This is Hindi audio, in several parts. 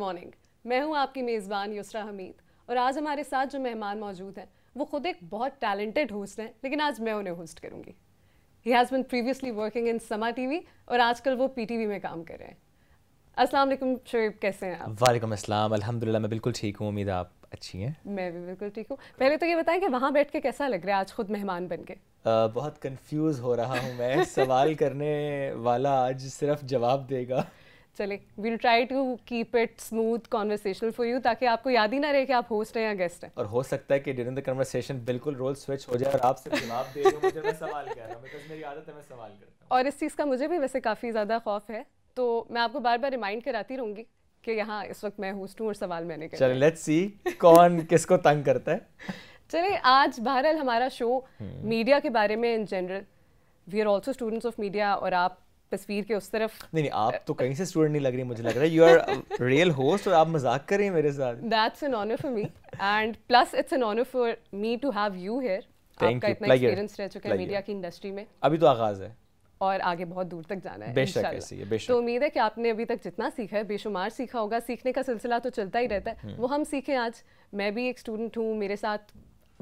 मॉर्निंग मैं हूं आपकी मेज़बान युसरा हमीद और आज हमारे साथ जो मेहमान मौजूद हैं वो खुद एक बहुत टैलेंटेड होस्ट हैं लेकिन आज मैं उन्हें होस्ट करूंगी he has been previously working in Samaa TV और आजकल वो पीटीवी में काम कर रहे हैं अस्सलाम वालेकुम शुएब कैसे हैं आप वालेकुम अस्सलाम अल्हम्दुलिल्लाह मैं बिल्कुल ठीक हूँ उम्मीद आप अच्छी हैं मैं भी बिल्कुल ठीक हूँ पहले तो ये बताएं कि वहाँ बैठ के कैसा लग रहा है आज खुद मेहमान बन के आ, बहुत कंफ्यूज हो रहा हूँ मैं सवाल करने वाला आज सिर्फ जवाब देगा चले we'll try to keep it smooth conversational for you ताकि आपको याद ही ना रहे कि आप होस्ट हैं या गेस्ट हैं और हो सकता है कि ड्यूरिंग द कन्वर्सेशन बिल्कुल रोल स्विच हो जाए और आप सिर्फ जवाब दे दो मुझे मैं सवाल कर रहा हूं बिकॉज़ मेरी आदत है मैं सवाल करता हूं और इस चीज़ का मुझे भी वैसे काफ़ी ज़्यादा खौफ है तो मैं आपको बार-बार रिमाइंड कराती रहूंगी कि यहाँ इस वक्त मैं होस्ट हूँ और सवाल मैंने कर चलिए लेट्स सी कौन किसको तंग करता है चलिए आज बहरहाल हमारा शो मीडिया हम्म। के बारे में in general we are also students of media और आप तस्वीर के उस तरफ नहीं नहीं आप तो कहीं से स्टूडेंट नहीं लग रही मुझे लग रहा है यू आर रियल होस्ट और आप मजाक कर रही हैं मेरे साथ that's an honour for me and plus it's an honour for me to have you here आपका इतना एक्सपीरियंस रह चुका है मीडिया की इंडस्ट्री में अभी तो आगाज है और आगे बहुत दूर तक जाना है बेशक ऐसी है बेशक तो उम्मीद है कि आपने अभी तक जितना सीखा है बेशुमार सीखा होगा सीखने का सिलसिला तो चलता ही रहता है हम्म। वो हम सीखें आज मैं भी एक स्टूडेंट हूँ मेरे साथ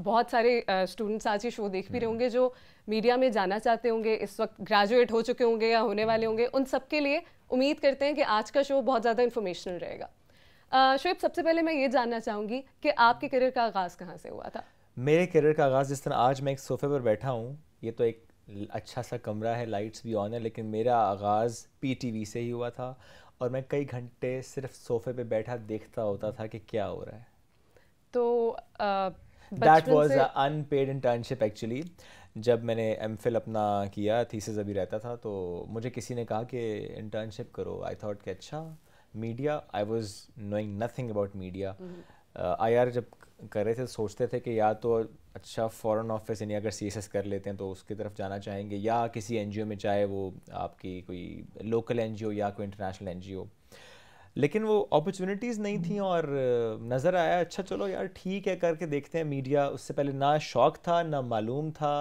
बहुत सारे स्टूडेंट्स आज ही शो देख भी रहे हम्म। होंगे जो मीडिया में जाना चाहते होंगे इस वक्त ग्रेजुएट हो चुके होंगे या होने वाले हम्म। होंगे उन सब के लिए उम्मीद करते हैं कि आज का शो बहुत ज़्यादा इन्फॉर्मेशनल रहेगा शुएब सबसे पहले मैं ये जानना चाहूँगी कि आपके करियर का आगाज़ कहाँ से हुआ था मेरे करियर का आगाज़ जिस तरह आज मैं एक सोफे पर बैठा हूँ ये तो एक अच्छा सा कमरा है लाइट्स भी ऑन है लेकिन मेरा आगाज़ पी से ही हुआ था और मैं कई घंटे सिर्फ सोफे पे बैठा देखता होता था कि क्या हो रहा है तो that was unpaid internship actually जब मैंने एम फिल अपना किया थीसिस अभी रहता था तो मुझे किसी ने कहा कि इंटर्नशिप करो आई थॉट कि अच्छा media I was knowing nothing about media I R जब कर रहे थे सोचते थे कि या तो अच्छा फॉरेन ऑफिस यानी अगर सी कर लेते हैं तो उसकी तरफ जाना चाहेंगे या किसी एन में चाहे वो आपकी कोई लोकल एन या कोई इंटरनेशनल एन लेकिन वो अपॉर्चुनिटीज़ नहीं थी हम्म। और नज़र आया अच्छा चलो यार ठीक है करके देखते हैं मीडिया उससे पहले ना शौक़ था ना मालूम था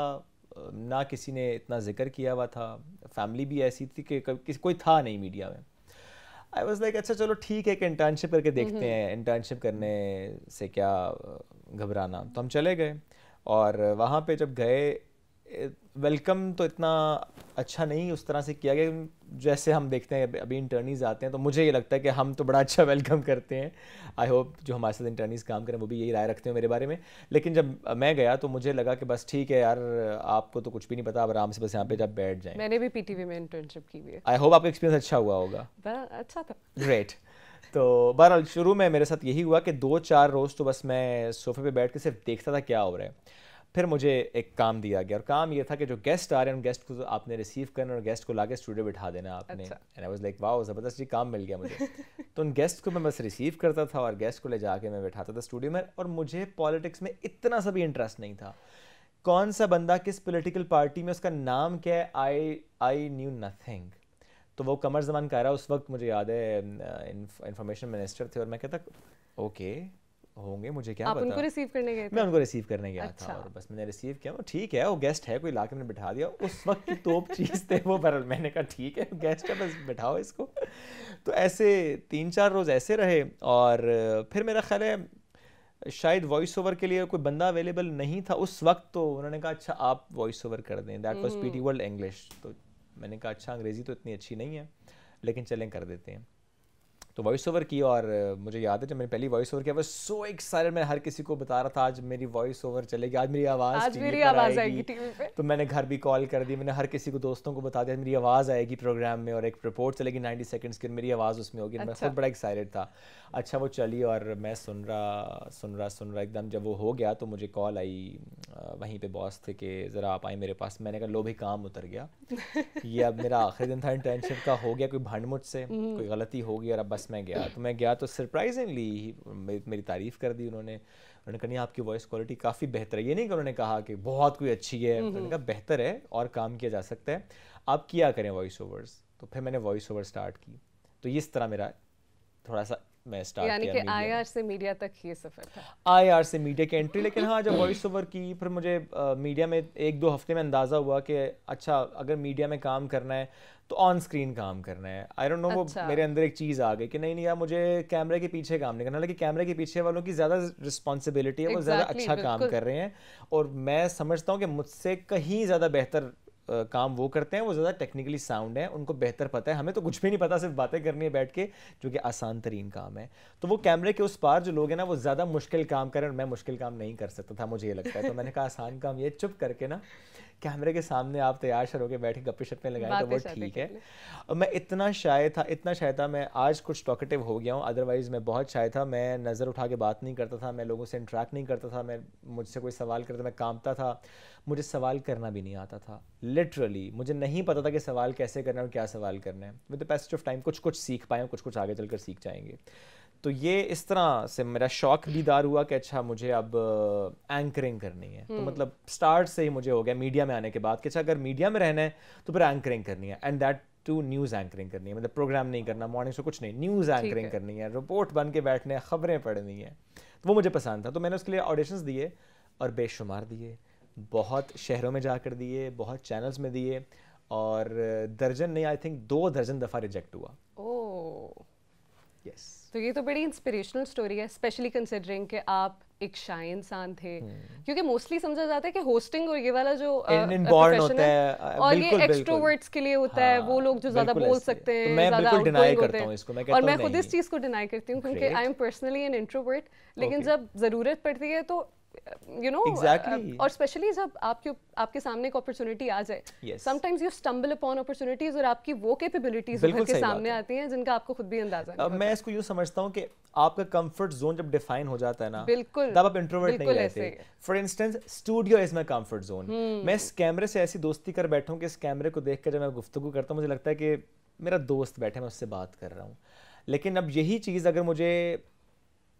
ना किसी ने इतना जिक्र किया हुआ था फैमिली भी ऐसी थी कि किसी कोई था नहीं मीडिया में आई वॉज लाइक अच्छा चलो ठीक है कि इंटर्नशिप करके देखते हम्म। हैं इंटर्नशिप करने से क्या घबराना तो हम चले गए और वहाँ पे जब गए वेलकम तो इतना अच्छा नहीं उस तरह से किया गया जैसे हम देखते हैं अभी इंटर्नीज आते हैं तो मुझे ये लगता है कि हम तो बड़ा अच्छा वेलकम करते हैं आई होप जो हमारे साथ इंटर्नीज काम करें वो भी यही राय रखते हैं मेरे बारे में लेकिन जब मैं गया तो मुझे लगा कि बस ठीक है यार आपको तो कुछ भी नहीं पता आप आराम से बस यहाँ पे जब बैठ जाए मैंने भी पी में इंटर्नशिप की हुई है आई होप आपका एक्सपीरियंस अच्छा हुआ होगा अच्छा था ग्रेट तो बहरहाल शुरू में मेरे साथ यही हुआ कि दो चार रोज़ तो बस मैं सोफे पे बैठ के सिर्फ देखता था क्या हो रहा है फिर मुझे एक काम दिया गया और काम ये था कि जो गेस्ट आ रहे हैं उन गेस्ट को तो आपने रिसीव करना और गेस्ट को ला स्टूडियो बिठा देना आपने एंड आई वाज लाइक वाह ज़बरदस्त जी काम मिल गया मुझे तो उन गेस्ट को मैं बस रिसीव करता था और गेस्ट को ले जाके मैं बैठाता था स्टूडियो में और मुझे पॉलिटिक्स में इतना सा भी इंटरेस्ट नहीं था कौन सा बंदा किस पोलिटिकल पार्टी में उसका नाम क्या है आई आई न्यू नथिंग तो वो कमर जमान रहा उस वक्त मुझे याद है इंफॉर्मेशन मिनिस्टर थे और मैं कहता ओके okay, होंगे मुझे क्या आप पता उनको रिसीव करने गए मैं उनको रिसीव करने गया अच्छा। था और बस मैंने रिसीव किया ठीक है वो गेस्ट है कोई लाके मैंने बिठा दिया उस वक्त की तोप चीज़ थे वो बरल मैंने कहा ठीक है गेस्ट है बस बिठाओ इसको तो ऐसे तीन चार रोज़ ऐसे रहे और फिर मेरा ख्याल है शायद वॉइस ओवर के लिए कोई बंदा अवेलेबल नहीं था उस वक्त तो उन्होंने कहा अच्छा आप वॉइस ओवर कर दें that was P world English तो मैंने कहा अच्छा अंग्रेज़ी तो इतनी अच्छी नहीं है लेकिन चलें कर देते हैं तो वॉइस ओवर की और मुझे याद है जब मैंने पहली वॉइस ओवर किया वो सो एक्साइटेड मैं हर किसी को बता रहा था आज मेरी वॉइस ओवर चलेगी आज मेरी आवाज़ आज मेरी आवाज़ आएगी टीवी पे तो मैंने घर भी कॉल कर दी मैंने हर किसी को दोस्तों को बता दिया मेरी आवाज़ आएगी प्रोग्राम में और एक रिपोर्ट चलेगी नाइन्टी सेकेंड्स की मेरी आवाज़ उसमें होगी मैं अच्छा। खुद बड़ा एक्साइटेड था अच्छा वो चली और मैं सुन रहा सुन रहा सुन रहा एकदम जब वो हो गया तो मुझे कॉल आई वहीं पर बॉस थे कि ज़रा आप आए मेरे पास मैंने कहा लो भाई काम उतर गया ये अब मेरा आखिरी दिन था इंटर्नशिप का हो गया कोई भंड मुझसे हम्म। कोई गलती होगी और अब बस मैं गया तो मैं गया तो सरप्राइजिंगली मेरी तारीफ़ कर दी उन्होंने उन्होंने कहा नहीं आपकी वॉइस क्वालिटी काफ़ी बेहतर है ये नहीं कि उन्होंने कहा कि बहुत कोई अच्छी है हम्म, उन्होंने हम्म। कहा बेहतर है और काम किया जा सकता है आप किया करें वॉइस ओवर्स तो फिर मैंने वॉइस ओवर स्टार्ट की तो इस तरह मेरा थोड़ा सा मैं स्टार्ट यानी कि आईआर से मीडिया तक ये सफर था आईआर से मीडिया की एंट्री लेकिन हाँ जब वॉइस ओवर की फिर मुझे आ, मीडिया में एक दो हफ्ते में अंदाज़ा हुआ कि अच्छा अगर मीडिया में काम करना है तो ऑन स्क्रीन काम करना है आई डोंट नो वो अच्छा। मेरे अंदर एक चीज़ आ गई कि नहीं नहीं यार मुझे कैमरे के पीछे काम नहीं करना हालांकि कैमरे के पीछे वालों की ज़्यादा रिस्पॉन्सिबिलिटी है exactly, वो ज़्यादा अच्छा काम कर रहे हैं और मैं समझता हूँ कि मुझसे कहीं ज़्यादा बेहतर काम वो करते हैं वो ज़्यादा टेक्निकली साउंड है उनको बेहतर पता है हमें तो कुछ भी नहीं पता सिर्फ बातें करनी है बैठ के जो कि आसान तरीन काम है तो वो कैमरे के उस पार जो लोग हैं ना वो ज़्यादा मुश्किल काम करें और मैं मुश्किल काम नहीं कर सकता था मुझे ये लगता है तो मैंने कहा आसान काम ये चुप करके ना कैमरे के सामने आप तैयार शर होकर बैठे गप्पे शप्पे लगाए तो वो ठीक है और मैं इतना शाय था इतना शाय था मैं आज कुछ टॉकेटिव हो गया हूँ अदरवाइज़ मैं बहुत शाय था मैं नज़र उठा के बात नहीं करता था मैं लोगों से इंट्रैक्ट नहीं करता था मैं मुझसे कोई सवाल करता मैं कामता था मुझे सवाल करना भी नहीं आता था लिटरली मुझे नहीं पता था कि सवाल कैसे करना है और क्या सवाल करना है with the passage of time कुछ कुछ सीख पाए कुछ कुछ आगे चल कर सीख जाएंगे तो ये इस तरह से मेरा शौक दीदार हुआ कि अच्छा मुझे अब एंकरिंग uh, करनी है तो hmm. मतलब स्टार्ट से ही मुझे हो गया मीडिया में आने के बाद कि अच्छा अगर मीडिया में रहना है तो फिर एंकरिंग करनी है and that too news anchoring करनी है मतलब प्रोग्राम नहीं करना मॉर्निंग से कुछ नहीं न्यूज़ एंकरिंग करनी है रिपोर्ट बन के बैठने हैं खबरें पढ़नी है तो वो मुझे पसंद था तो मैंने उसके लिए ऑडिशंस दिए और बेशुमार दिए बहुत शहरों में जाकर दिए बहुत चैनल्स में दिए और दर्जन नहीं आई थिंक दो दर्जन दफ़ा रिजेक्ट हुआ ओह यस तो ये तो बड़ी इंस्पिरेशनल स्टोरी है स्पेशली कंसिडरिंग कि आप एक शाय इंसान थे hmm. क्योंकि मोस्टली समझा जाता है कि होस्टिंग और ये वाला जो इनबॉर्न होता है और ये एक्सट्रोवर्ट्स के लिए होता हाँ, है वो लोग जो हाँ, ज्यादा बोल सकते हैं तो मैं बिल्कुल डिनाई करता हूं इसको मैं कहता और मैं खुद इस चीज को डिनाई करती हूं क्योंकि I am personally an introvert लेकिन जब जरूरत पड़ती है तो यू नो uh, और स्पेशली जब आपके आपके सामने एक अपॉर्चुनिटी आ जाए sometimes you stumble upon opportunities और आपकी वो कैपेबिलिटीज के सामने है। आती हैं जिनका आपको खुद भी अंदाजा uh, मैं इसको यूँ समझता हूँ कि आपका कंफर्ट जोन जब डिफाइन हो जाता है ना बिल्कुल तब आप इंट्रोवर्ट नहीं रहते for instance studio is my comfort zone मैं इस कैमरे से ऐसी दोस्ती कर बैठा कि इस कैमरे को देख कर जब मैं गुफ्तु करता हूँ मुझे लगता है कि मेरा दोस्त बैठे मैं उससे बात कर रहा हूँ लेकिन अब यही चीज़ अगर मुझे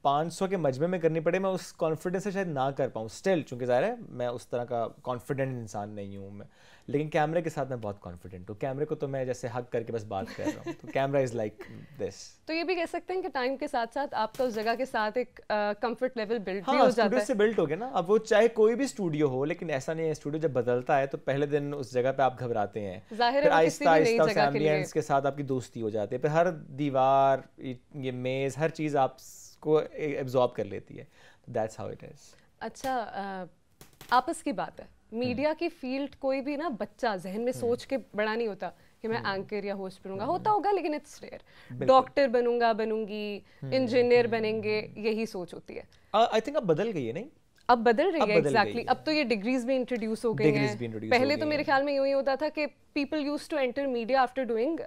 500 के मजमे में करनी पड़े मैं उस कॉन्फिडेंस से शायद ना कर पाऊँ स्टिल चूँकि ज़ाहिर है मैं उस तरह का कॉन्फिडेंट इंसान नहीं हूँ मैं लेकिन कैमरे के साथ मैं बहुत कॉन्फिडेंट हूँ कैमरे को तो मैं जैसे हक करके बस बात कर रहा हूँ तो कैमरा इज़ लाइक दिस तो ये भी कह सकते हैं कि टाइम के साथ साथ आपका उस जगह के साथ एक कम्फर्ट लेवल बिल्ड हाँ, हो जाता है से बिल्ड हो गया ना अब वो चाहे कोई भी स्टूडियो हो लेकिन ऐसा नहीं है स्टूडियो जब बदलता है तो पहले दिन उस जगह पे आप घबराते हैं जाहिर आहिस्ता आहिस्ता के साथ आपकी दोस्ती हो जाती है फिर हर दीवार ये मेज़ हर चीज़ आप को एब्जॉर्ब कर लेती है दैट्स हाउ इट इज अच्छा आपस की बात है मीडिया हम्म। की फील्ड कोई भी ना बच्चा जहन में हम्म। सोच के बड़ा नहीं होता कि मैं एंकर हम्म। या होस्ट बनूंगा होता होगा लेकिन इट्स रेयर डॉक्टर बनूंगा बनूंगी इंजीनियर बनेंगे यही सोच होती है आई थिंक अब बदल गई है नहीं अब बदल रही है एग्जैक्टली अब तो ये डिग्रीज भी इंट्रोड्यूस हो गई हैं पहले तो मेरे ख्याल में यूं ही होता था कि people use to enter media after doing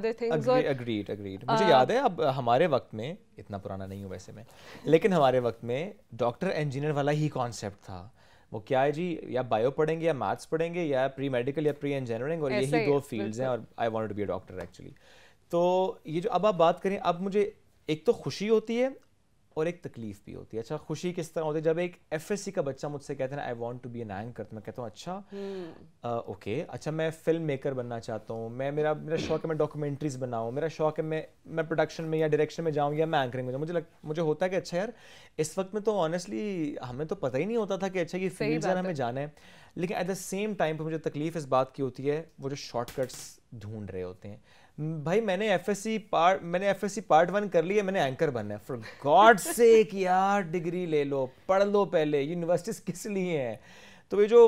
other things और अग्रीड अग्रीड मुझे uh, याद है अब हमारे वक्त में इतना पुराना नहीं हूँ वैसे मैं लेकिन हमारे वक्त में डॉक्टर इंजीनियर वाला ही कॉन्सेप्ट था वो क्या है जी या बायो पढ़ेंगे या मैथ्स पढ़ेंगे या प्री मेडिकल या प्री इंजीनियरिंग और यही दो फील्ड्स हैं और I wanted to be a doctor actually तो ये जो अब आप बात करें अब मुझे एक तो खुशी होती है और एक तकलीफ भी होती है अच्छा खुशी किस तरह होती है जब एक एफ का बच्चा मुझसे कहता है I want to be an anchor तो मैं कहता हूँ अच्छा ओके हम्म। hmm. okay, अच्छा मैं फिल्म मेकर बनना चाहता हूँ मैं मेरा मेरा शौक है मैं डॉक्यूमेंट्रीज बनाऊँ मेरा शौक है मैं मैं प्रोडक्शन में या डायरेक्शन में जाऊँ या मैं एंकरिंग में जाऊँ मुझे लग, मुझे होता है कि अच्छा यार इस वक्त में तो ऑनेस्टली हमें तो पता ही नहीं होता था कि अच्छा ये फील्ड जाना हमें जाना है लेकिन एट द सेम टाइम पर मुझे तकलीफ इस बात की होती है वो जो शॉर्टकट्स ढूंढ रहे होते हैं भाई मैंने एफ एस सी पार्ट मैंने F S C part one कर लिया मैंने एंकर बनना है फॉर गॉड से यार डिग्री ले लो पढ़ लो पहले यूनिवर्सिटीज़ किस लिए हैं तो ये जो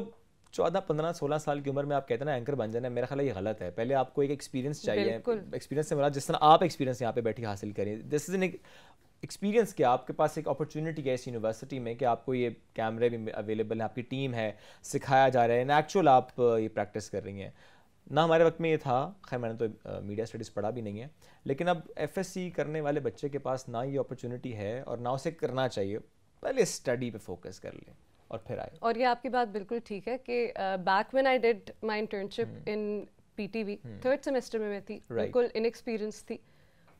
चौदह पंद्रह सोलह साल की उम्र में आप कहते हैं ना एंकर बन जाना मेरा ख्याल ये गलत है पहले आपको एक एक्सपीरियंस चाहिए एक्सपीरियंस से मिला जिस तरह आप एक्सपीरियंस यहाँ पे बैठी हासिल करें दिस इज एन एक्सपीरियंस क्या आपके पास एक अपॉर्चुनिटी है इस यूनिवर्सिटी में कि आपको ये कैमरे भी अवेलेबल हैं आपकी टीम है सिखाया जा रहा है इन एक्चुअल आप uh, ये प्रैक्टिस कर रही हैं ना हमारे वक्त में ये था खैर मैंने तो मीडिया स्टडीज़ पढ़ा भी नहीं है लेकिन अब एफएससी करने वाले बच्चे के पास ना ये अपॉर्चुनिटी है और ना उसे करना चाहिए पहले स्टडी पे फोकस कर ले और फिर आए और ये आपकी बात बिल्कुल ठीक है कि back when I did my internship in PTV third semester में मैं थी right. बिल्कुल इनएक्सपीरियंस थी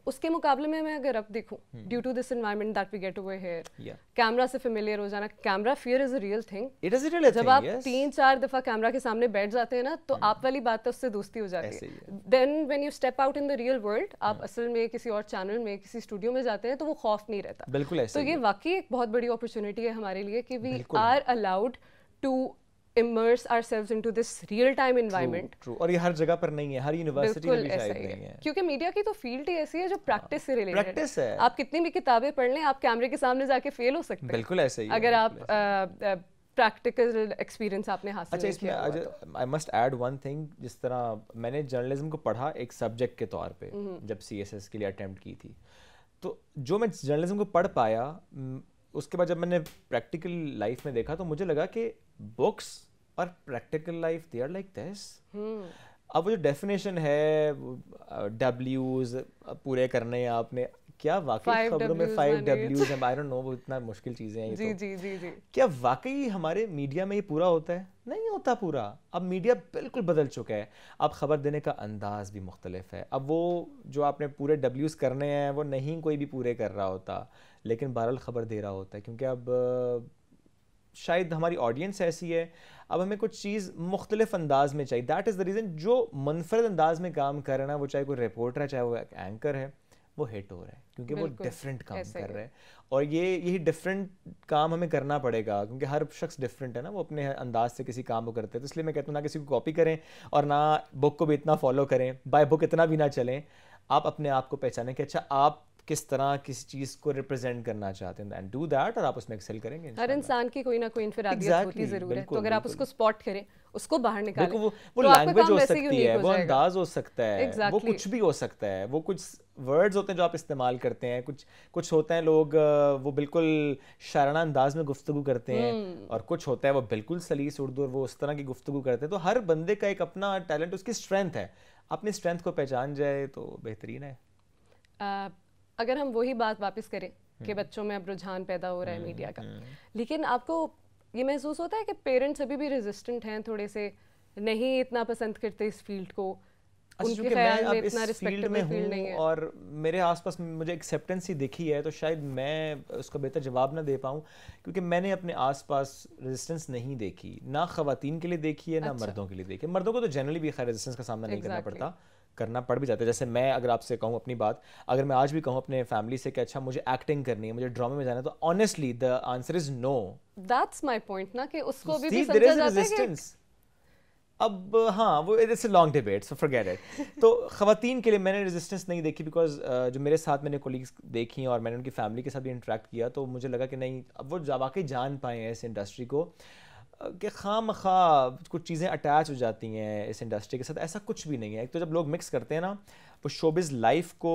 उसके मुकाबले में मैं अगर अब देखूं due to this environment that we get away here camera से फेमिलियर हो जाना camera fear is a real thing it is a real thing जब आप yes. तीन चार दफा कैमरा के सामने बैठ जाते हैं ना तो hmm. आप वाली बात तो उससे दोस्ती हो जाती है then when you step out in the real world आप हाँ। असल में किसी और चैनल में किसी स्टूडियो में जाते हैं तो वो खौफ नहीं रहता बिल्कुल तो ये वाकई एक बहुत बड़ी अपॉर्चुनिटी है हमारे लिए कि we are allowed to immerse our into into this real time environment और ये हर जगह पर नहीं है हर यूनिवर्सिटी में भी शायद नहीं है, क्योंकि मीडिया की तो फील्ड ही ऐसी है जो प्रैक्टिस हाँ। से रिलेटेड प्रैक्टिस है आप कितनी भी किताबें पढ़ लें आप कैमरे के सामने जाके फेल हो सकते हैं बिल्कुल ऐसे ही अगर आप प्रैक्टिकल एक्सपीरियंस आपने हासिल अच्छा इसमें I must add one thing जिस तरह मैंने जर्नलिज्म को पढ़ा एक सब्जेक्ट के तौर पे हम्म। जब सीएसएस के लिए अटेम्प्ट की थी तो जो मैं जर्नलिज्म को पढ़ पाया उसके बाद जब मैंने प्रैक्टिकल लाइफ में देखा तो मुझे लगा कि बुक्स और practical life they are like this अब वो जो डेफिनेशन है डब्ल्यूज पूरे करने हैं आपने क्या वाकई खबरों में फाइव डब्ल्यूज आई डोंट नो वो इतना मुश्किल चीजें हैं ये जी, तो। जी जी जी क्या वाकई हमारे मीडिया में ये पूरा होता है नहीं होता पूरा अब मीडिया बिल्कुल बदल चुका है अब खबर देने का अंदाज भी मुख्तलिफ है अब वो जो आपने पूरे डब्ल्यूज करने हैं वो नहीं कोई भी पूरे कर रहा होता लेकिन बहरहाल खबर दे रहा होता है क्योंकि अब शायद हमारी ऑडियंस ऐसी है अब हमें कुछ चीज़ मुख्तलिफ अंदाज में चाहिए दैट इज़ द रीज़न जो मुनफरद अंदाज में काम कर रहा है वो चाहे कोई रिपोर्टर है चाहे वो एक एंकर है वो हिट हो रहा है क्योंकि वो डिफरेंट काम कर रहे हैं और ये यही डिफरेंट काम हमें करना पड़ेगा क्योंकि हर शख्स डिफरेंट है ना वो अपने अंदाज से किसी काम को करते हैं तो इसलिए मैं कहता हूँ ना किसी को कॉपी करें और ना बुक को भी इतना फॉलो करें बाय बुक इतना भी ना चलें आप अपने आप को पहचानें कि अच्छा आप किस तरह किस चीज़ को रिप्रेजेंट करना चाहते हैं एंड डू दैट और आप उसमें एक्सेल करेंगे हर इंसान की कोई ना कोई इनफरादियत exactly, होती ज़रूर है तो अगर आप उसको स्पॉट करें उसको बाहर निकालें वो वो तो लैंग्वेज हो सकती है वो अंदाज हो सकता है exactly. वो कुछ भी हो सकता है वो कुछ वर्ड्स होते हैं जो आप इस्तेमाल करते हैं कुछ कुछ होते हैं लोग वो बिल्कुल शराना अंदाज में गुफ्तु करते हैं हम्म। और कुछ होता है वो बिल्कुल सलीस उर्दू और वो उस तरह की गुफ्तु करते हैं तो हर बंदे का एक अपना टैलेंट उसकी स्ट्रेंथ है अपनी स्ट्रेंथ को पहचान जाए तो बेहतरीन है अगर हम वही बात वापस करें कि हम्म। बच्चों में अब रुझान पैदा हो रहा है मीडिया का हम्म, हम्म। लेकिन आपको ये महसूस होता है कि पेरेंट्स अभी भी रेजिस्टेंट हैं थोड़े से नहीं इतना पसंद करते इस फील्ड को अच्छा, उनके मैं अब इस फील्ड में हूँ और मेरे आसपास मुझे एक्सेप्टेंस ही दिखी है तो शायद मैं उसका बेहतर जवाब ना दे पाऊँ क्योंकि मैंने अपने आसपास रेजिस्टेंस नहीं देखी ना खुवान के लिए देखी है ना अच्छा। मर्दों के लिए देखी है मर्दों को तो जनरली भी खैर रेजिस्टेंस का सामना नहीं करना पड़ता करना पड़ भी जाता है जैसे मैं अगर आपसे कहूँ अपनी बात अगर मैं आज भी कहूँ अपने फैमिली से कि अच्छा मुझे एक्टिंग करनी है मुझे ड्रामे में जाना है तो honestly the answer is no that's my point ना कि उसको See, भी, समझा जाता है अब हाँ वो it's a long debate so forget it तो ख़वातीन के लिए मैंने रेजिस्टेंस नहीं देखी बिकॉज जो मेरे साथ मैंने कोलीग्स देखी और मैंने उनकी फैमिली के साथ भी इंटरेक्ट किया तो मुझे लगा कि नहीं अब वो जा वाकई जान पाए हैं इस इंडस्ट्री को कि खाम खा कुछ चीज़ें अटैच हो जाती हैं इस इंडस्ट्री के साथ ऐसा कुछ भी नहीं है एक तो जब लोग मिक्स करते हैं ना वो शोबिज़ लाइफ को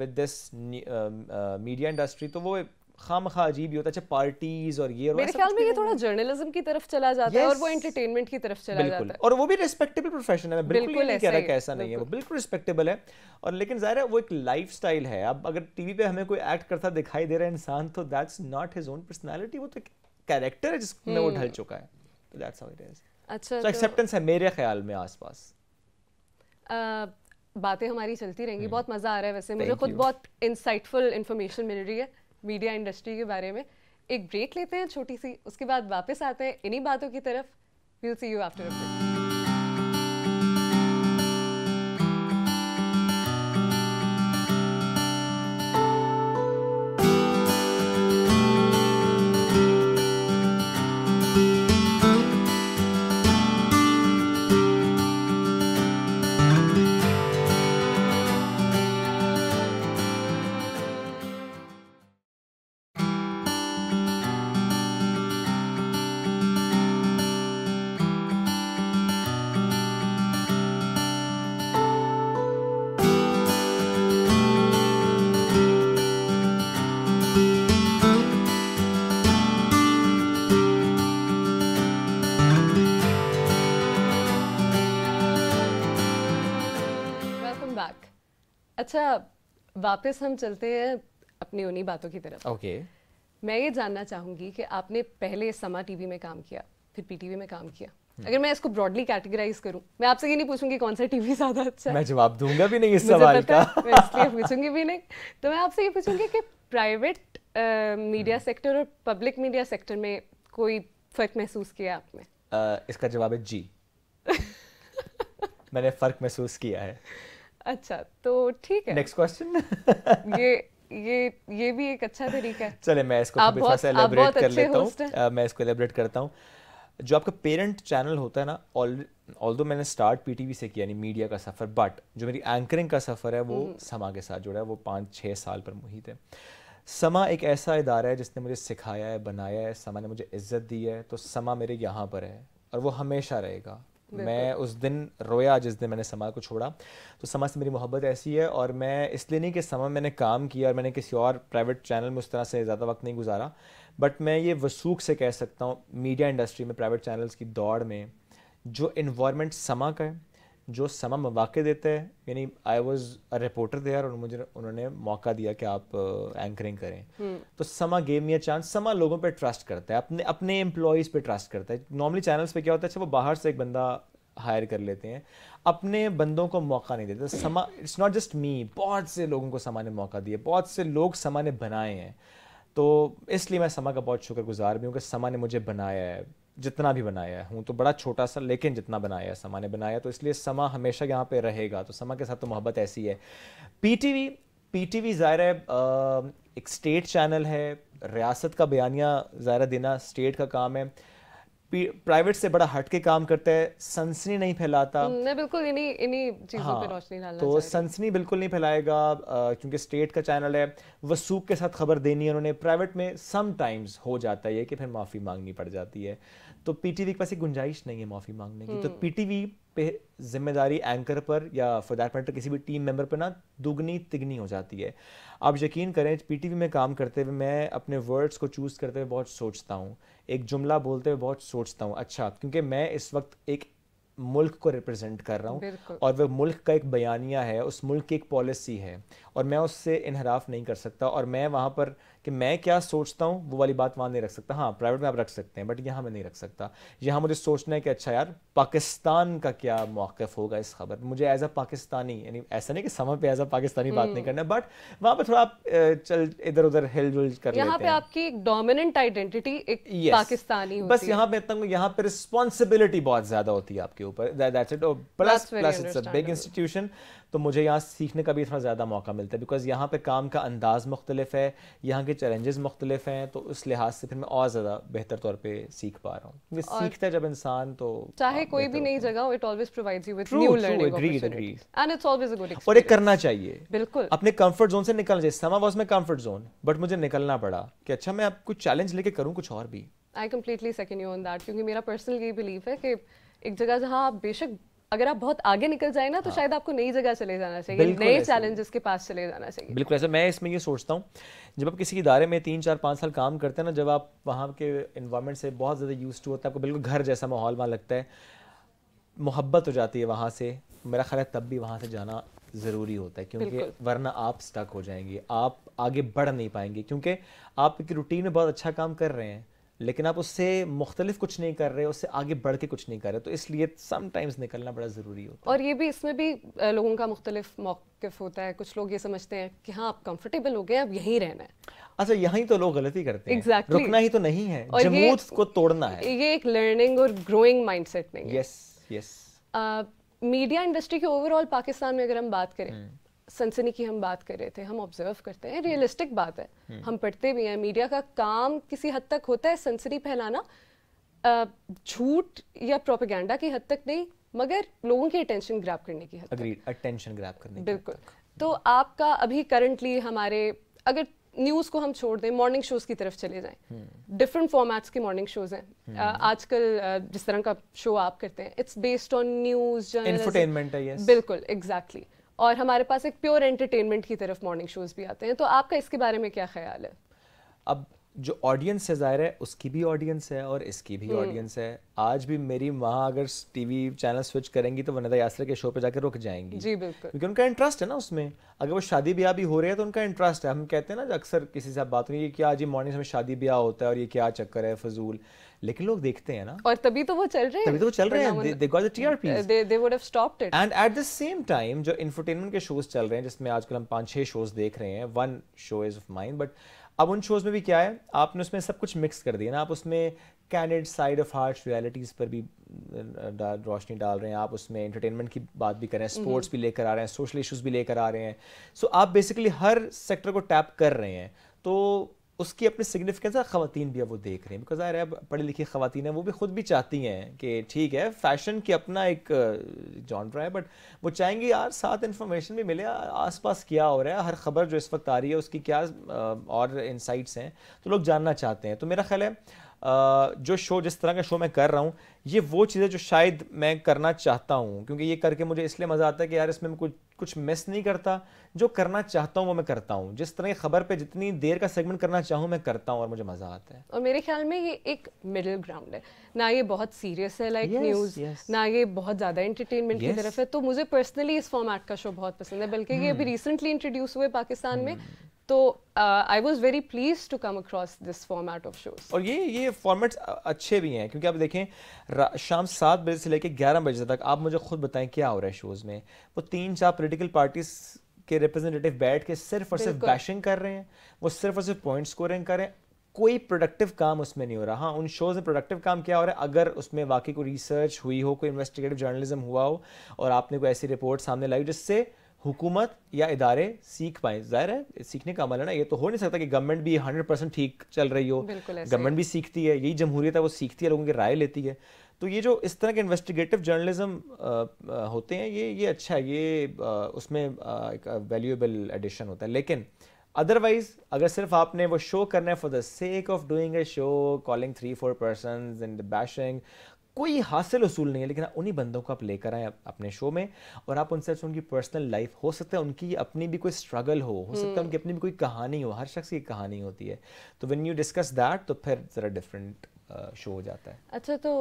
विद दिस मीडिया इंडस्ट्री तो वो खाम खा अजीब ही होता है पार्टीज और ये और मेरे ख्याल में ये थोड़ा जर्नलिज्म की तरफ चला जाता yes, है और वो एंटरटेनमेंट की तरफ चला जाता है और वो भी रिस्पेक्टेबल प्रोफेशन है मैं बिल्कुल, बिल्कुल नहीं कह रहा कि ऐसा नहीं है वो बिल्कुल रिस्पेक्टेबल है और लेकिन ज़ाहिर है वो एक स्टाइल है अब अगर टीवी पे हमें कोई एक्ट करता दिखाई दे रहा है इंसान तो that's not his own personality वो तो एक कैरेक्टर है जिसमें वो हम्म। ढल चुका है अच्छा, तो दैट्स हाउ इट इज अच्छा सो एक्सेप्टेंस है मेरे ख्याल में आसपास बातें हमारी चलती रहेंगी हम्म। बहुत मज़ा आ रहा है वैसे मुझे खुद बहुत इंसाइटफुल इंफॉर्मेशन मिल रही है मीडिया इंडस्ट्री के बारे में एक ब्रेक लेते हैं छोटी सी उसके बाद वापस आते हैं इन्हीं बातों की तरफ will see you after a break अच्छा वापस हम चलते हैं अपनी उन्हीं बातों की तरफ ओके मैं ये जानना चाहूंगी कि आपने पहले समा टीवी में काम किया फिर पीटीवी में काम किया हम्म। अगर मैं इसको ब्रॉडली कैटेगराइज करूं मैं आपसे ये नहीं पूछूंगी कौन सा टीवी ज्यादा अच्छा है मैं जवाब दूंगा भी नहीं इस सवाल का मैं पूछूंगी भी नहीं तो मैं आपसे ये पूछूंगी कि प्राइवेट मीडिया सेक्टर और पब्लिक मीडिया सेक्टर में कोई फर्क महसूस किया आपने इसका जवाब है जी मैंने फर्क महसूस किया है अच्छा तो ठीक है नेक्स्ट क्वेश्चन ये ये ये भी एक अच्छा तरीका है चले मैं इसको आप बहुत, एलेबरेट आप कर लेता हूँ मैं इसको एलेबरेट करता हूँ जो आपका पेरेंट चैनल होता है ना ऑल ऑल दो मैंने स्टार्ट पीटीवी से किया यानी मीडिया का सफ़र बट जो मेरी एंकरिंग का सफ़र है वो हम्म। समा के साथ जुड़ा है वो पाँच छः साल पर मुहित है समा एक ऐसा इदारा है जिसने मुझे सिखाया है बनाया है समा ने मुझे इज्जत दी है तो समा मेरे यहाँ पर है और वो हमेशा रहेगा मैं उस दिन रोया जिस दिन मैंने समा को छोड़ा तो समा से मेरी मोहब्बत ऐसी है और मैं इसलिए नहीं कि समा मैंने काम किया और मैंने किसी और प्राइवेट चैनल में उस तरह से ज़्यादा वक्त नहीं गुजारा बट मैं ये वसूख से कह सकता हूँ मीडिया इंडस्ट्री में प्राइवेट चैनल्स की दौड़ में जो इन्वायरमेंट समा का है जो समा मौाक़े देते हैं यानी I was a reporter there और मुझे उन्होंने मौका दिया कि आप एंकरिंग uh, करें हम्म। तो समा गेम या चांस समा लोगों पे ट्रस्ट करता है अपने अपने एम्प्लॉयज़ पे ट्रस्ट करता है नॉर्मली चैनल्स पे क्या होता है अच्छा वो बाहर से एक बंदा हायर कर लेते हैं अपने बंदों को मौका नहीं देते समा इट्स नॉट जस्ट मी बहुत से लोगों को समा ने मौका दिया बहुत से लोग समा ने बनाए हैं तो इसलिए मैं समा का बहुत शुक्रगुजार भी हूँ कि समा ने मुझे बनाया है जितना भी बनाया है हूँ तो बड़ा छोटा सा लेकिन जितना बनाया है समा ने बनाया तो इसलिए समा हमेशा यहाँ पे रहेगा तो समा के साथ तो मोहब्बत ऐसी है टी वी ज़ाहिर है एक स्टेट चैनल है रियासत का बयानिया ज़ाहिर देना स्टेट का काम है प्राइवेट से बड़ा हटके काम करता है सनसनी नहीं फैलाता हम्म, मैं बिल्कुल इनी, इनी चीजों हाँ, पे रोशनी डालना तो सनसनी बिल्कुल नहीं फैलाएगा क्योंकि स्टेट का चैनल है वसूख के साथ खबर देनी है उन्होंने प्राइवेट में समटाइम्स हो जाता है कि फिर माफ़ी मांगनी पड़ जाती है तो पीटीवी के पास एक गुंजाइश नहीं है माफ़ी मांगने की तो पीटीवी हम्म। पे जिम्मेदारी एंकर पर या फॉर दैट मैटर किसी भी टीम मेंबर पर ना दुगनी तिगनी हो जाती है आप यकीन करें पीटीवी में काम करते हुए मैं अपने वर्ड्स को चूज़ करते हुए बहुत सोचता हूँ एक जुमला बोलते हुए बहुत सोचता हूँ अच्छा क्योंकि मैं इस वक्त एक मुल्क को रिप्रेजेंट कर रहा हूँ और वह मुल्क का एक बयानिया है उस मुल्क की एक पॉलिसी है और मैं उससे इनहराफ नहीं कर सकता और मैं वहाँ पर कि मैं क्या सोचता हूँ वो वाली बात वहाँ नहीं रख सकता हाँ प्राइवेट में आप रख सकते हैं बट यहाँ मैं नहीं रख सकता यहाँ मुझे सोचना है कि अच्छा यार पाकिस्तान का क्या मौक़ होगा इस खबर मुझे एज अ पाकिस्तानी यानी ऐसा नहीं कि समय पर एज अ पाकिस्तानी बात नहीं हम्म। करना बट वहाँ पर थोड़ा चल इधर उधर हिल जुल कर यहाँ पे आपकी डोमिनेंट आइडेंटिटी एक पाकिस्तानी बस यहाँ पे इतना यहाँ पे रिस्पॉन्सिबिलिटी बहुत ज़्यादा होती है आपके ऊपर that's it plus plus it's a big institution तो मुझे यहाँ सीखने का भी इतना ज़्यादा मौका मिलता है बिकॉज़ यहाँ पे काम का अंदाज़ मुख्तलिफ है यहाँ के चैलेंजेस मुख्तलिफ हैं तो उस लिहाज से फिर मैं और ज़्यादा बेहतर तौर पे सीख पा रहा हूँ क्योंकि सीखता है जब इंसान तो चाहे कोई भी नई जगह it always provides you with new learning and it's always a good और एक करना चाहिए बिल्कुल अपने कंफर्ट जोन से निकलना चाहिए Samaa was my comfort zone but मुझे निकलना पड़ा कि अच्छा मैं अब कुछ चैलेंज लेके करूँ कुछ और भी I completely second you on that क्योंकि मेरा पर्सनल ये बिलीव है कि एक जगह जहाँ आप बेशक अगर आप बहुत आगे निकल जाए ना तो हाँ। शायद आपको नई जगह चले जाना चाहिए नए चैलेंजेस के पास चले जाना चाहिए बिल्कुल ऐसा मैं इसमें ये सोचता हूँ जब आप किसी इदारे में तीन चार पाँच साल काम करते हैं ना जब आप वहाँ के इन्वायरमेंट से बहुत ज़्यादा यूज टू होता है आपको बिल्कुल घर जैसा माहौल वहाँ लगता है मोहब्बत हो जाती है वहाँ से मेरा ख्याल है तब भी वहाँ से जाना ज़रूरी होता है क्योंकि वरना आप स्टक हो जाएंगे आप आगे बढ़ नहीं पाएंगे क्योंकि आप एक रूटीन में बहुत अच्छा काम कर रहे हैं लेकिन आप उससे मुख्तलिफ कुछ नहीं कर रहे उससे आगे बढ़ के कुछ नहीं कर रहे तो इसलिए समटाइम्स निकलना बड़ा ज़रूरी होता है और ये भी इसमें भी लोगों का मुख्तलिफ मौक़ होता है कुछ लोग ये समझते हैं कि हाँ आप कंफर्टेबल हो गए अब यहीं रहना है अच्छा यहाँ तो लोग गलती करते हैं exactly. रुकना ही तो नहीं है जमूत को तोड़ना है ये एक लर्निंग और ग्रोइंग माइंडसेट नहीं है यस यस मीडिया इंडस्ट्री के ओवरऑल पाकिस्तान में अगर हम बात करें हम्म। सनसनी की हम बात कर रहे थे हम ऑब्जर्व करते हैं रियलिस्टिक हम्म। बात है हम्म। हम पढ़ते भी हैं मीडिया का काम किसी हद तक होता है सनसनी फैलाना झूठ या प्रोपेगेंडा की हद तक नहीं मगर लोगों की अटेंशन ग्रैप करने की हद अटेंशन ग्रैप करने बिल्कुल तो आपका अभी करंटली हमारे अगर न्यूज़ को हम छोड़ दें मॉर्निंग शोज़ की तरफ चले जाएं डिफरेंट फॉर्मेट्स के मॉर्निंग शोज़ हैं हम्म। आजकल जिस तरह का शो आप करते हैं इट्स बेस्ड ऑन न्यूज़ बिल्कुल एग्जैक्टली exactly. और हमारे पास एक प्योर एंटरटेनमेंट की तरफ मॉर्निंग शोज़ भी आते हैं तो आपका इसके बारे में क्या ख्याल है अब जो ऑडियंस है ज़ाहिर है उसकी भी ऑडियंस है और इसकी भी ऑडियंस हम्म। है आज भी मेरी माँ अगर टीवी चैनल स्विच करेंगी तो वनदा यासर के शो पे जाकर रुक जाएंगी जी बिल्कुल क्योंकि उनका इंटरेस्ट है ना उसमें अगर वो शादी ब्याह भी हो रही है तो उनका इंटरेस्ट है हम कहते हैं ना अक्सर किसी से बात हुई कि आज ये मॉर्निंग में शादी ब्याह होता है और ये क्या चक्कर है फजूल लेकिन लोग देखते हैं ना और तभी तो वो चल रहे हैं तभी तो वो चल रहे हैं they got the TRP they they would have stopped it and at the same time जो इंफोटेनमेंट के शोज चल रहे हैं जिसमें आजकल हम पांच छह शोज देख रहे हैं one show is of mind but अब उन शोज में भी क्या है आपने उसमें सब कुछ मिक्स कर दिया ना आप उसमें candid side of hard realities पर भी रोशनी डाल रहे हैं आप उसमें एंटरटेनमेंट की बात भी कर रहे हैं स्पोर्ट्स हम्म। भी लेकर आ रहे हैं सोशल इश्यूज भी लेकर आ रहे हैं सो so, आप बेसिकली हर सेक्टर को टैप कर रहे हैं तो उसकी अपनी सिग्निफिकेंस है खातन भी अब वो देख रहे हैं बिकॉज ज़ाहिर है पढ़ी लिखी खातन हैं वो भी खुद भी चाहती हैं कि ठीक है फैशन की अपना एक जॉनरा है बट वो चाहेंगी यार साथ इन्फॉर्मेशन भी मिले आसपास क्या हो रहा है हर खबर जो इस वक्त आ रही है उसकी क्या और इंसाइट्स हैं तो लोग जानना चाहते हैं तो मेरा ख्याल है जो शो जिस तरह का शो मैं कर रहा हूँ ये वो चीज़ें जो शायद मैं करना चाहता हूँ क्योंकि ये करके मुझे इसलिए मज़ा आता है कि यार इसमें मैं कुछ कुछ मिस नहीं करता जो करना चाहता हूँ वो मैं करता हूँ जिस तरह की खबर पे जितनी देर का सेगमेंट करना चाहूँ मैं करता हूँ और मुझे मज़ा आता है और मेरे ख्याल में ये एक मिडिल ग्राउंड है ना ये बहुत सीरियस है like like news yes, yes. ना ये बहुत ज़्यादा इंटरटेनमेंट yes. की तरफ है तो मुझे पर्सनली इस फॉर्मेट का शो बहुत पसंद है बल्कि ये अभी रिसेंटली hmm. इंट्रोड्यूस हुए पाकिस्तान में hmm. तो I was very pleased to come across this format of shows और ये ये फॉर्मेट्स uh, अच्छे भी हैं क्योंकि आप देखें शाम सात बजे से लेकर ग्यारह बजे तक आप मुझे खुद बताएं क्या हो रहा है शोज में वो तीन चार पोलिटिकल पार्टीज के रिप्रेजेंटेटिव बैठ के सिर्फ और सिर्फ बैशिंग कर रहे हैं वो सिर्फ और सिर्फ पॉइंट स्कोरिंग कर रहे हैं कोई प्रोडक्टिव काम उसमें नहीं हो रहा हाँ उन शोज में प्रोडक्टिव काम क्या हो रहा है अगर उसमें वाकई कोई रिसर्च हुई हो कोई इन्वेस्टिगेटिव जर्नलिज्म हुआ हो और आपने कोई ऐसी रिपोर्ट सामने लाई जिससे हुकूमत या इदारे सीख पाए जाहिर है सीखने का अमल है ना ये तो हो नहीं सकता कि गवर्नमेंट भी हंड्रेड परसेंट ठीक चल रही हो गवर्नमेंट भी सीखती है यही जमहूरियत है वो सीखती है लोगों की राय लेती है तो ये जो इस तरह के इन्वेस्टिगेटिव जर्नलिज्म होते हैं ये ये अच्छा है ये आ, उसमें एक वैल्यूएबल एडिशन होता है लेकिन अदरवाइज अगर सिर्फ आपने वो शो करना है for the sake of doing a show calling three four person the bashing कोई हासिल उसूल नहीं है लेकिन उन्हीं बंदों को आप लेकर आए अपने शो में और आप उनसे उनकी पर्सनल लाइफ हो सकता है उनकी अपनी भी कोई स्ट्रगल हो हो सकता है हम्म। उनकी अपनी भी कोई कहानी हो हर शख्स की कहानी होती है तो व्हेन यू डिस्कस दैट तो फिर ज़रा डिफरेंट शो हो जाता है अच्छा तो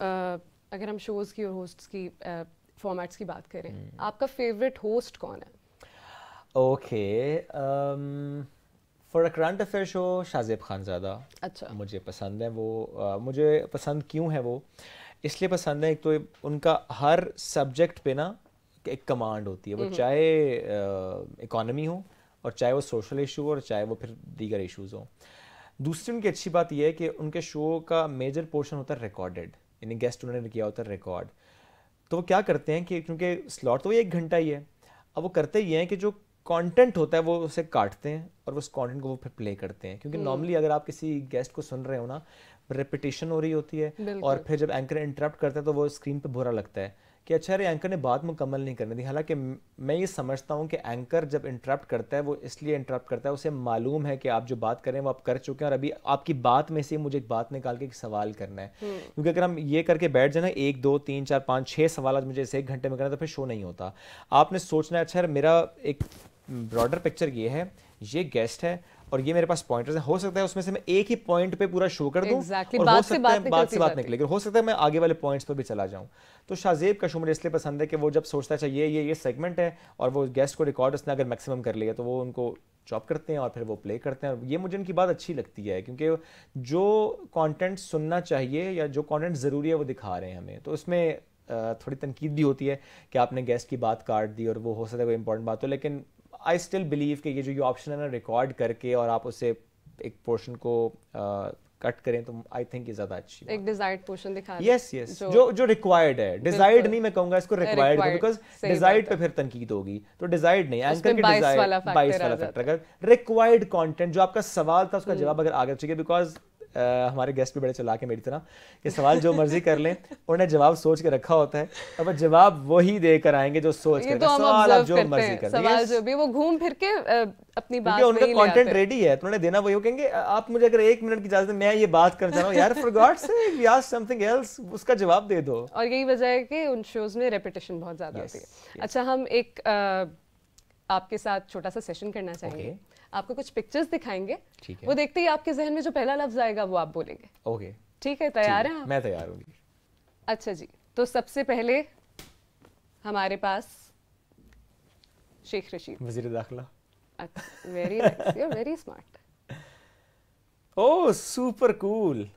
अगर हम शोज़ की और होस्ट की फॉर्मेट्स की बात करें हम्म। आपका फेवरेट होस्ट कौन है ओके okay, um, थोड़ा current affair show Shazib Khan ज़्यादा अच्छा मुझे पसंद है वो आ, मुझे पसंद क्यों है वो इसलिए पसंद है एक तो उनका हर सब्जेक्ट पे ना एक कमांड होती है वो हम्म। चाहे इकोनॉमी हो और चाहे वो सोशल इशू हो और चाहे वो फिर दीगर इशूज़ हो दूसरी उनकी अच्छी बात यह है कि उनके शो का मेजर पोर्शन होता है रिकॉर्डेड यानी गेस्ट उन्होंने किया होता है रिकॉर्ड तो वो क्या करते हैं कि क्योंकि स्लॉट तो एक घंटा ही है अब वो करते ये हैं कि जो कंटेंट होता है वो उसे काटते हैं और उस कंटेंट को वो फिर प्ले करते हैं क्योंकि नॉर्मली हम्म। अगर आप किसी गेस्ट को सुन रहे हो ना रिपीटेशन हो रही होती है और फिर जब एंकर इंटरप्ट करता है तो वो स्क्रीन पे बुरा लगता है कि अच्छा अरे एंकर ने बात मुकम्मल नहीं करने दी हालांकि मैं ये समझता हूँ कि एंकर जब इंटरप्ट करता है वो इसलिए इंटरप्ट करता है उसे मालूम है कि आप जो बात करें वो आप कर चुके हैं और अभी आपकी बात में से मुझे एक बात निकाल के एक सवाल करना है हम्म। क्योंकि अगर हम ये करके बैठ जाए ना एक दो तीन चार पाँच छः सवाल आज मुझे इसे एक घंटे में करना तो फिर शो नहीं होता आपने सोचना है अच्छा यार मेरा एक ब्रॉडर पिक्चर ये है ये गेस्ट है और ये मेरे पास पॉइंटर्स हैं हो सकता है उसमें से मैं एक ही पॉइंट पे पूरा शो कर दूं exactly, और हो सकता है बात से बात निकले हो सकता है मैं आगे वाले पॉइंट्स पर भी चला जाऊं तो शाहजेब का शो मुझे इसलिए पसंद है कि वो जब सोचता है चाहिए अच्छा, ये ये सेगमेंट है और वो गेस्ट को रिकॉर्ड उसने अगर मैक्सिमम कर लिया तो वो उनको चॉप करते हैं और फिर वो प्ले करते हैं और ये मुझे उनकी बात अच्छी लगती है क्योंकि जो कॉन्टेंट सुनना चाहिए या जो कॉन्टेंट ज़रूरी है वो दिखा रहे हैं हमें तो उसमें थोड़ी तनकीद भी होती है कि आपने गेस्ट की बात काट दी और वो हो सकता है कोई इंपॉर्टेंट बात हो लेकिन आई स्टिल बिलीव कि ये जो ये ऑप्शन है ना रिकॉर्ड करके और आप उसे एक पोर्शन को uh, कट करें तो आई थिंक ज्यादा अच्छी एक डिजायर्ड पोर्शन दिखा यस यस जो जो रिक्वायर्ड है डिजायर्ड नहीं मैं कहूंगा इसको रिक्वायर्ड बिकॉज डिजायर्ड पे फिर तनकीद होगी तो डिजायर्ड नहीं एंकर के डिजायर्ड बाईस वाला फैक्टर अगर रिक्वायर्ड कंटेंट जो आपका सवाल था उसका हम्म। जवाब अगर आगे चाहिए बिकॉज आ, हमारे गेस्ट भी बड़े चला के मेरी तरह कि सवाल जो मर्जी कर लें उन्हें जवाब सोच के रखा होता है अब जवाब वही दे कर आएंगे जो सोच कर तो सवाल आप जो मर्जी कर सवाल जो भी वो घूम फिर के अपनी बात उनका कंटेंट रेडी है तो उन्हें देना वही कहेंगे आप मुझे अगर एक मिनट की इजाजत मैं ये बात करना चाह रहा हूँ यार फॉर गॉड से समथिंग एल्स उसका जवाब दे दो और यही वजह है कि उन शोज में रेपिटेशन बहुत ज्यादा होती है अच्छा हम एक आपके साथ छोटा सा सेशन करना चाहेंगे आपको कुछ पिक्चर्स दिखाएंगे वो देखते ही आपके जहन में जो पहला लफ्ज आएगा वो आप बोलेंगे ओके ठीक है तैयार हैं मैं तैयार हूँ अच्छा जी तो सबसे पहले हमारे पास शेख रशीद वजीर दाखिला very you very smart oh super cool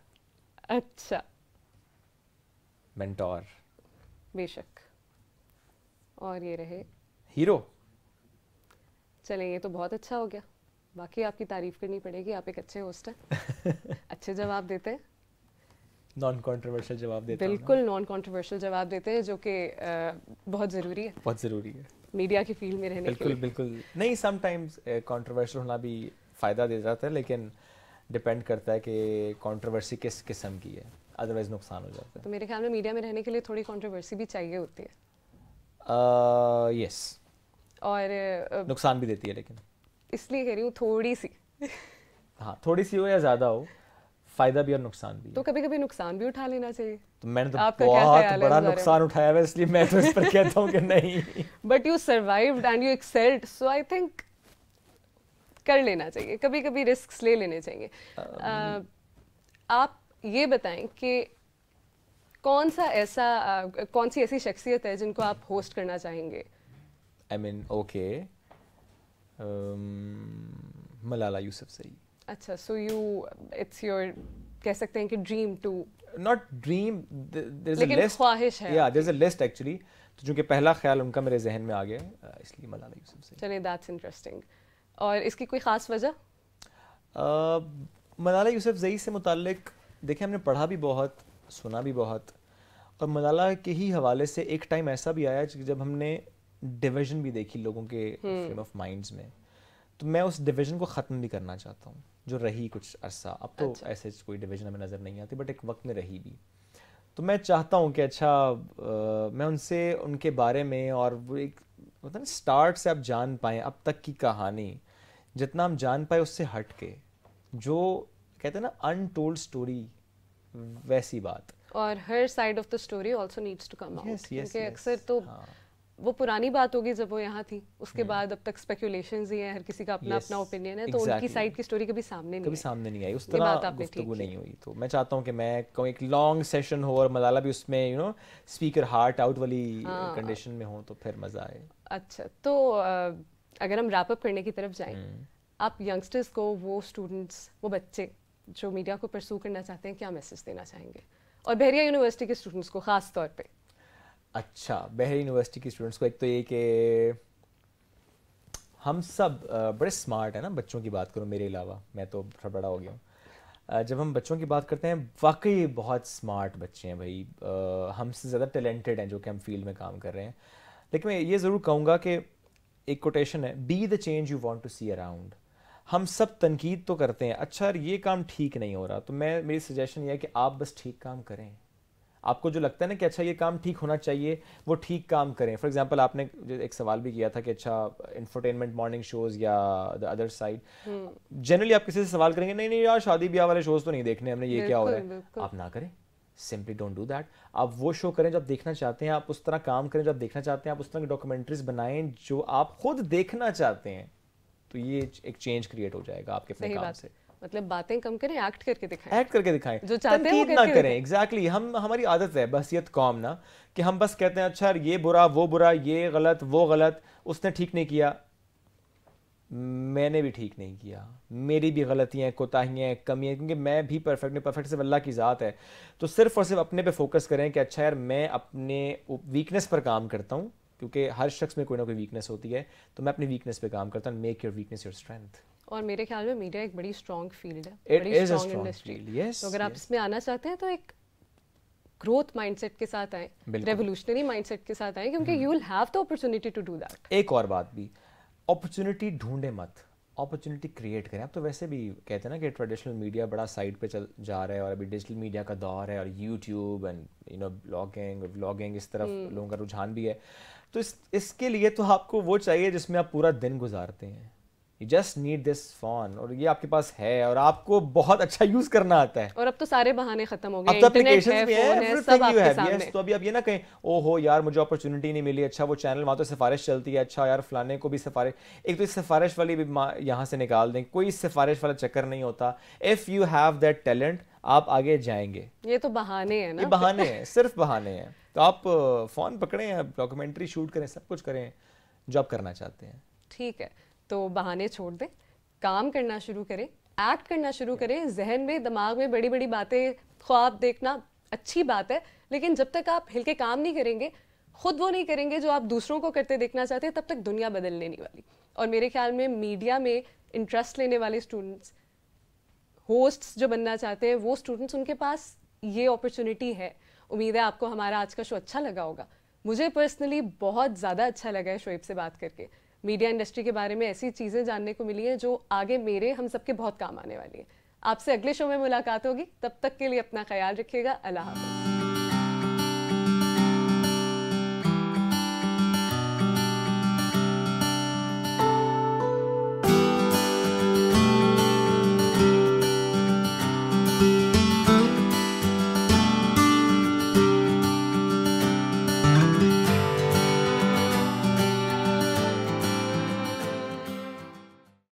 अच्छा मेंटोर oh, अच्छा। बेशक और ये रहे हीरो चले ये तो बहुत अच्छा हो गया बाकी आपकी तारीफ करनी पड़ेगी आप एक अच्छे होस्ट हैं अच्छे जवाब देते हैं नॉन कॉन्ट्रोवर्शियल जवाब देते हैं बिल्कुल नॉन कॉन्ट्रोवर्शियल जवाब देते हैं जो कि बहुत ज़रूरी है बहुत ज़रूरी है मीडिया की फील्ड में रहने बिल्कुल बिल्कुल नहीं समटाइम्स कॉन्ट्रोवर्शियल होना भी फ़ायदा दे जाता है लेकिन डिपेंड करता है कि कंट्रोवर्सी किस किस्म की है अदरवाइज नुकसान हो जाता है तो मेरे ख्याल में मीडिया में रहने के लिए थोड़ी कंट्रोवर्सी भी चाहिए होती है यस uh, yes. और uh, नुकसान भी देती है लेकिन इसलिए कह रही हूँ थोड़ी सी हाँ थोड़ी सी हो या ज़्यादा हो फायदा भी और नुकसान भी तो कभी कभी नुकसान भी उठा लेना चाहिए तो मैंने तो बहुत बड़ा नुकसान उठाया है इसलिए मैं तो इस पर कहता हूँ कि नहीं but you survive and you excelled so I think कर लेना चाहिए कभी कभी रिस्क ले लेने चाहिए um, आप ये बताएं कि कौन सा ऐसा कौन सी ऐसी शख्सियत है जिनको आप होस्ट करना चाहेंगे I mean okay Malala Yousuf सही अच्छा सो यू इट्स योर कह सकते हैं कि dream to not dream there is a list ख्वाहिश है या there is a list actually तो चूंकि पहला ख्याल उनका मेरे जहन में आ गया uh, इसलिए मलाला यूसुफ सही चलिए दैट्स इंटरेस्टिंग और इसकी कोई ख़ास वजह मलाला यूसुफ जई से मुतक देखिए हमने पढ़ा भी बहुत सुना भी बहुत और मलाला के ही हवाले से एक टाइम ऐसा भी आया जब हमने डिवीजन भी देखी लोगों के फ्रेम ऑफ माइंड्स में तो मैं उस डिवीजन को ख़त्म भी करना चाहता हूँ जो रही कुछ अरसा अब तो अच्छा। ऐसे कोई डिवीजन हमें नज़र नहीं आती बट एक वक्त में रही भी तो मैं चाहता हूँ कि अच्छा आ, मैं उनसे उनके बारे में और वो एक मतलब स्टार्ट से आप जान पाए अब तक की कहानी जितना हम जान पाए उससे हट के जो कहते हैं ना अनटोल्ड स्टोरी वैसी बात और हर side of the story also needs to come out क्योंकि अक्सर तो हाँ. वो पुरानी बात होगी जब वो यहाँ थी उसके हम्म। बाद अब तक स्पेकुलेशन ही है हर किसी का अपना yes, अपना ओपिनियन है तो exactly. उनकी साइड की स्टोरी कभी सामने नहीं कभी सामने नहीं आई उस तरह गुफ्तगू नहीं हुई तो मैं चाहता हूँ कि मैं कहूँ एक लॉन्ग सेशन हो और मलाला भी उसमें you know speak your heart out वाली कंडीशन हाँ। में हो तो फिर मज़ा आए अच्छा तो अगर हम रैप अप करने की तरफ जाएँ हम्म। आप यंगस्टर्स को वो स्टूडेंट्स वो बच्चे जो मीडिया को परसू करना चाहते हैं क्या मैसेज देना चाहेंगे और बहरिया यूनिवर्सिटी के स्टूडेंट्स को ख़ास तौर पर अच्छा बहरी यूनिवर्सिटी के स्टूडेंट्स को एक तो ये कि हम सब बड़े स्मार्ट हैं ना बच्चों की बात करूँ मेरे अलावा मैं तो थोड़ा बड़ा हो गया हूँ जब हम बच्चों की बात करते हैं वाकई बहुत स्मार्ट बच्चे हैं भाई हमसे ज़्यादा टैलेंटेड हैं जो कि हम फील्ड में काम कर रहे हैं लेकिन मैं ये ज़रूर कहूँगा कि एक कोटेशन है be the change you want to see around हम सब तनकीद तो करते हैं अच्छा ये काम ठीक नहीं हो रहा तो मैं मेरी सजेशन ये है कि आप बस ठीक काम करें आपको जो लगता है ना कि अच्छा ये काम ठीक होना चाहिए वो ठीक काम करें फॉर एग्जांपल आपने एक सवाल भी किया था कि अच्छा इंफरटेनमेंट मॉर्निंग शोज या द अदर साइड जनरली आप किसी से सवाल करेंगे नहीं नहीं यार शादी ब्याह वाले शोज तो नहीं देखने हमने ये क्या हो रहा है आप ना करें सिंपली डोंट डू दैट आप वो शो करें जो आप देखना चाहते हैं आप उस तरह काम करें जो आप देखना चाहते हैं आप उस तरह की डॉक्यूमेंट्रीज बनाएं जो आप खुद देखना चाहते हैं तो ये एक चेंज क्रिएट हो जाएगा आपके अपने काम से मतलब बातें कम करें एक्ट करके दिखाएं एक्ट करके दिखाएं जो चाहते हैं ना करें एग्जैक्टली exactly. हम हमारी आदत है बसियत कॉम ना कि हम बस कहते हैं अच्छा ये बुरा वो बुरा ये गलत वो गलत उसने ठीक नहीं किया मैंने भी ठीक नहीं किया मेरी भी गलतियाँ कोताहियाँ कमियाँ क्योंकि मैं भी परफेक्ट नहीं परफेक्ट सिर्फ अल्लाह की ज़ात है तो सिर्फ और सिर्फ अपने पे फोकस करें कि अच्छा यार मैं अपने वीकनेस पर काम करता हूँ क्योंकि हर शख्स में कोई ना कोई वीकनेस होती है तो मैं अपनी वीकनेस पे काम करता हूँ make your weakness your strength और मेरे ख्याल में मीडिया एक बड़ी स्ट्रॉन्ग फील्ड है बड़ी स्ट्रॉन्ग इंडस्ट्री yes, तो अगर आप इसमें आना चाहते हैं तो एक ग्रोथ माइंडसेट के साथ आए रेवोल्यूशनरी माइंडसेट के साथ आए क्योंकि you will have the opportunity to do that एक और बात भी अपॉर्चुनिटी ढूंढे मत अपॉर्चुनिटी क्रिएट करें आप तो वैसे भी कहते हैं ना कि ट्रेडिशनल मीडिया बड़ा साइड पे चल जा रहा है और अभी डिजिटल मीडिया का दौर है और YouTube and you know blogging blogging इस तरफ हम्म. लोगों का रुझान भी है तो इस इसके लिए तो आपको वो चाहिए जिसमें आप पूरा दिन गुजारते हैं you just need this phone और ये आपके पास है और आपको बहुत अच्छा यूज करना आता है और अब तो सारे बहाने खत्म हो गए अब तो है, भी है, है सब आपके have, सामने yes, तो अभी आप ये ना कहें ओ हो यार मुझे अपॉर्चुनिटी नहीं मिली अच्छा वो चैनल वहां तो सिफारिश चलती है अच्छा यार फलाने को भी सिफारिश एक तो इस सिफारिश वाली भी यहाँ से निकाल दें कोई सिफारिश वाला चक्कर नहीं होता if you have that talent आप आगे जाएंगे ये तो बहाने हैं ना ये बहाने हैं सिर्फ बहाने हैं तो आप फोन पकड़े हैं डॉक्यूमेंट्री शूट करें सब कुछ करें जो आप करना चाहते हैं ठीक है तो बहाने छोड़ दें काम करना शुरू करें एक्ट करना शुरू करें जहन में दिमाग में बड़ी बड़ी बातें ख्वाब देखना अच्छी बात है लेकिन जब तक आप हिल के काम नहीं करेंगे खुद वो नहीं करेंगे जो आप दूसरों को करते देखना चाहते हैं तब तक दुनिया बदल लेने वाली और मेरे ख्याल में मीडिया में इंटरेस्ट लेने वाले स्टूडेंट्स होस्ट्स जो बनना चाहते हैं वो स्टूडेंट्स उनके पास ये अपॉर्चुनिटी है उम्मीद है आपको हमारा आज का शो अच्छा लगा होगा मुझे पर्सनली बहुत ज़्यादा अच्छा लगा है शोएब से बात करके मीडिया इंडस्ट्री के बारे में ऐसी चीज़ें जानने को मिली हैं जो आगे मेरे हम सबके बहुत काम आने वाली हैं आपसे अगले शो में मुलाकात होगी तब तक के लिए अपना ख्याल रखिएगा अल्लाह हाफिज़